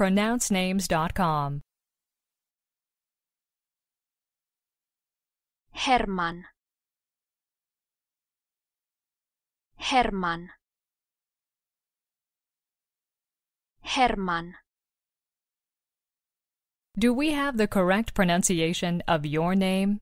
pronouncenames.com. Herman Herman Herman Do we have the correct pronunciation of your name?